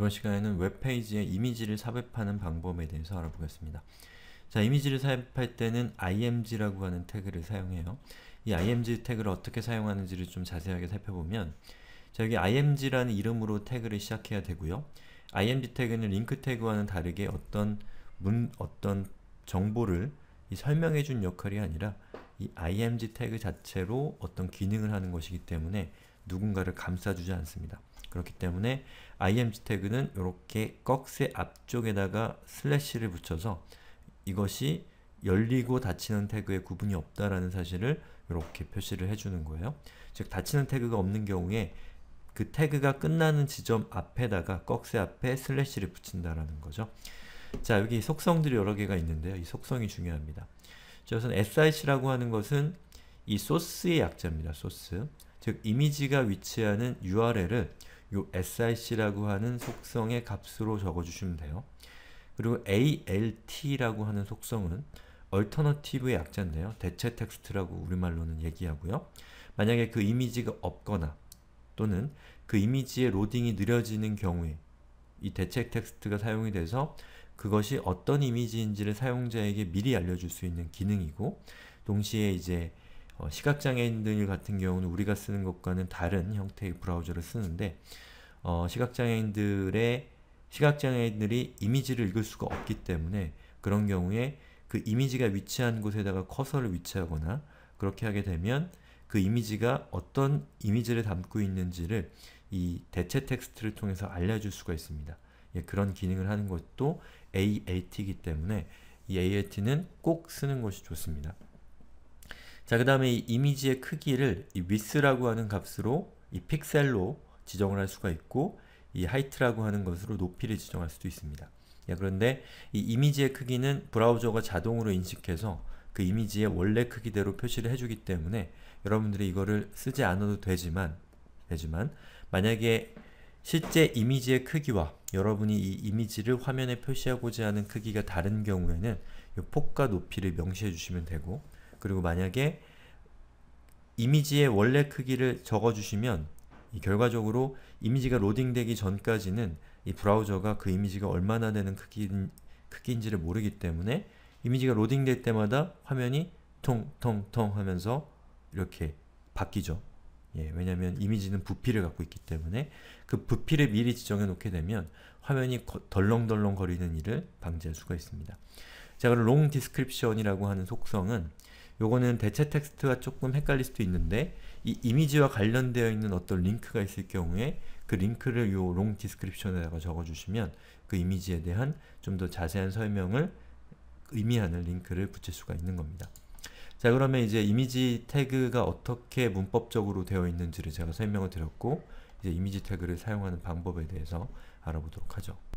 이번 시간에는 웹페이지에 이미지를 삽입하는 방법에 대해서 알아보겠습니다. 자, 이미지를 삽입할 때는 img라고 하는 태그를 사용해요. 이 img 태그를 어떻게 사용하는지를 좀 자세하게 살펴보면 자, 여기 img라는 이름으로 태그를 시작해야 되고요. img 태그는 링크 태그와는 다르게 어떤 문, 어떤 정보를 설명해준 역할이 아니라 이 img 태그 자체로 어떤 기능을 하는 것이기 때문에 누군가를 감싸주지 않습니다. 그렇기 때문에 img 태그는 이렇게 꺽쇠 앞쪽에다가 슬래시를 붙여서 이것이 열리고 닫히는 태그의 구분이 없다라는 사실을 이렇게 표시를 해주는 거예요. 즉 닫히는 태그가 없는 경우에 그 태그가 끝나는 지점 앞에다가 꺽쇠 앞에 슬래시를 붙인다라는 거죠. 자 여기 속성들이 여러 개가 있는데요. 이 속성이 중요합니다. 자 우선 SIC라고 하는 것은 이 소스의 약자입니다. 소스. 즉 이미지가 위치하는 URL을 요 SIC라고 하는 속성의 값으로 적어주시면 돼요. 그리고 ALT라고 하는 속성은 alternative의 약자인데요. 대체 텍스트라고 우리말로는 얘기하고요. 만약에 그 이미지가 없거나 또는 그 이미지의 로딩이 느려지는 경우에 이 대체 텍스트가 사용이 돼서 그것이 어떤 이미지인지를 사용자에게 미리 알려줄 수 있는 기능이고 동시에 이제 어, 시각장애인들 같은 경우는 우리가 쓰는 것과는 다른 형태의 브라우저를 쓰는데 어, 시각장애인들의 시각장애인들이 이미지를 읽을 수가 없기 때문에 그런 경우에 그 이미지가 위치한 곳에다가 커서를 위치하거나 그렇게 하게 되면 그 이미지가 어떤 이미지를 담고 있는지를 이 대체 텍스트를 통해서 알려줄 수가 있습니다. 예, 그런 기능을 하는 것도 AAT이기 때문에 이 AAT는 꼭 쓰는 것이 좋습니다. 자, 그 다음에 이 이미지의 크기를 이 width라고 하는 값으로 이 픽셀로 지정을 할 수가 있고 이 height라고 하는 것으로 높이를 지정할 수도 있습니다. 야, 예, 그런데 이 이미지의 크기는 브라우저가 자동으로 인식해서 그 이미지의 원래 크기대로 표시를 해주기 때문에 여러분들이 이거를 쓰지 않아도 되지만 되지만 만약에 실제 이미지의 크기와 여러분이 이 이미지를 화면에 표시하고자 하는 크기가 다른 경우에는 이 폭과 높이를 명시해 주시면 되고 그리고 만약에 이미지의 원래 크기를 적어주시면 결과적으로 이미지가 로딩되기 전까지는 이 브라우저가 그 이미지가 얼마나 되는 크기인, 크기인지를 모르기 때문에 이미지가 로딩될 때마다 화면이 통통통 하면서 이렇게 바뀌죠. 예, 왜냐면 하 이미지는 부피를 갖고 있기 때문에 그 부피를 미리 지정해 놓게 되면 화면이 거, 덜렁덜렁 거리는 일을 방지할 수가 있습니다. 자 그럼 롱 디스크립션이라고 하는 속성은 요거는 대체 텍스트가 조금 헷갈릴 수도 있는데 이 이미지와 관련되어 있는 어떤 링크가 있을 경우에 그 링크를 요 롱 디스크립션에다가 적어주시면 그 이미지에 대한 좀 더 자세한 설명을 의미하는 링크를 붙일 수가 있는 겁니다. 자 그러면 이제 이미지 태그가 어떻게 문법적으로 되어 있는지를 제가 설명을 드렸고 이제 이미지 태그를 사용하는 방법에 대해서 알아보도록 하죠.